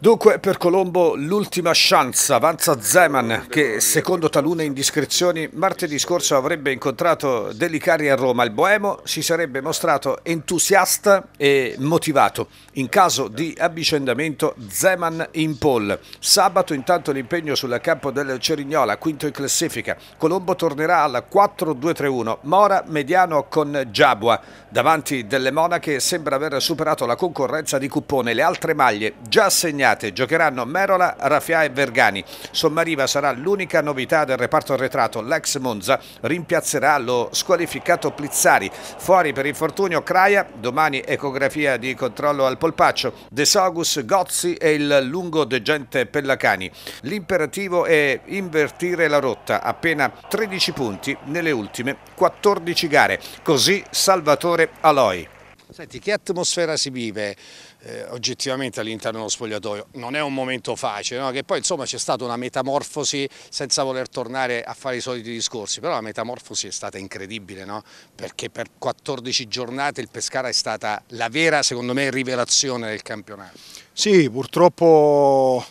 Dunque per Colombo l'ultima chance, avanza Zeman che secondo talune indiscrezioni martedì scorso avrebbe incontrato Delicari a Roma. Il Boemo si sarebbe mostrato entusiasta e motivato. In caso di avvicendamento Zeman in pole. Sabato intanto l'impegno sul campo del Cerignola, quinto in classifica. Colombo tornerà al 4-2-3-1. Mora mediano con Giabua. Davanti delle monache sembra aver superato la concorrenza di Cuppone. Le altre maglie già segnate impegnate. Giocheranno Merola, Raffia e Vergani. Sommariva sarà l'unica novità del reparto arretrato. L'ex Monza rimpiazzerà lo squalificato Plizzari. Fuori per infortunio Craia, domani ecografia di controllo al polpaccio. De Sogus, Gozzi e il lungo degente Pellacani. L'imperativo è invertire la rotta, appena 13 punti nelle ultime 14 gare. Così Salvatore Aloi. Senti, che atmosfera si vive eh, oggettivamente all'interno dello spogliatoio? Non è un momento facile, no? che poi insomma c'è stata una metamorfosi senza voler tornare a fare i soliti discorsi, però la metamorfosi è stata incredibile, no? perché per 14 giornate il Pescara è stata la vera, secondo me, rivelazione del campionato. Sì, purtroppo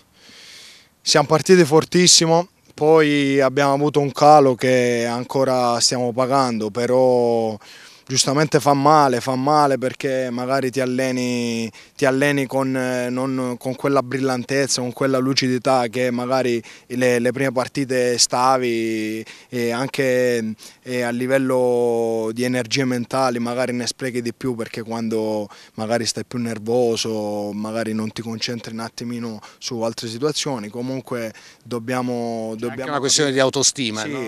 siamo partiti fortissimo, poi abbiamo avuto un calo che ancora stiamo pagando, però giustamente fa male, fa male perché magari ti alleni, ti alleni con, eh, non, con, quella brillantezza, con quella lucidità che magari le, le prime partite stavi e anche e eh, a livello di energie mentali magari ne sprechi di più perché quando magari stai più nervoso magari non ti concentri un attimino su altre situazioni, comunque dobbiamo... dobbiamo... È anche una questione di autostima, sì. no?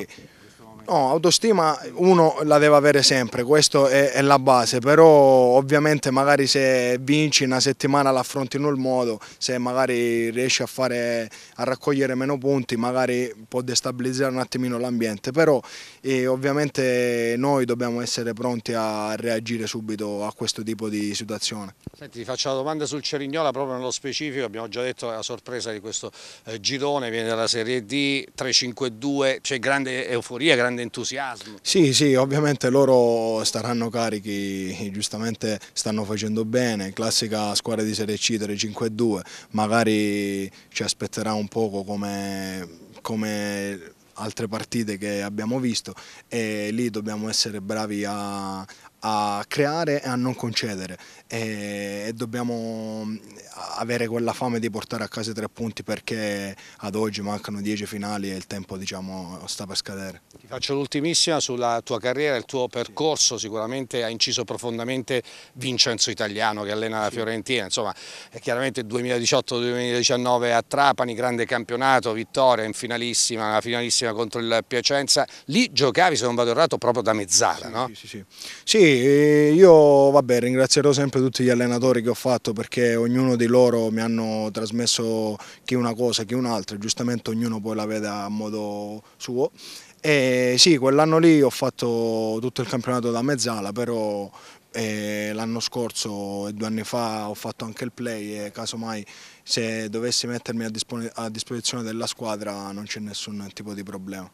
No, autostima uno la deve avere sempre, questa è, è, la base, però ovviamente magari se vinci una settimana l'affronti in un modo, se magari riesci a, fare, a raccogliere meno punti magari può destabilizzare un attimino l'ambiente, però eh, ovviamente noi dobbiamo essere pronti a reagire subito a questo tipo di situazione. Senti, ti faccio la domanda sul Cerignola proprio nello specifico, abbiamo già detto la sorpresa di questo eh, girone, viene dalla Serie D, 3-5-2, c'è grande euforia, grande grande entusiasmo. Sì, sì, ovviamente loro staranno carichi, giustamente stanno facendo bene, classica squadra di Serie C 3-5-2, magari ci aspetterà un poco come, come altre partite che abbiamo visto e lì dobbiamo essere bravi a, a creare e a non concedere e, dobbiamo mm, avere quella fame di portare a casa i tre punti perché ad oggi mancano dieci finali e il tempo diciamo, sta per scadere. Ti faccio l'ultimissima sulla tua carriera, il tuo percorso, sicuramente ha inciso profondamente Vincenzo Italiano che allena la Fiorentina, insomma chiaramente 2018-2019 a Trapani, grande campionato, vittoria in finalissima, la finalissima contro il Piacenza, lì giocavi se non vado errato proprio da mezzala, sì, no? sì, sì. sì io vabbè, ringrazierò sempre tutti gli allenatori che ho fatto perché ognuno di loro mi hanno trasmesso che una cosa, che un'altra, giustamente ognuno poi la veda a modo suo. E sì, quell'anno lì ho fatto tutto il campionato da mezzala, però eh, l'anno scorso e due anni fa ho fatto anche il play e casomai se dovessi mettermi a, dispos a disposizione della squadra non c'è nessun tipo di problema.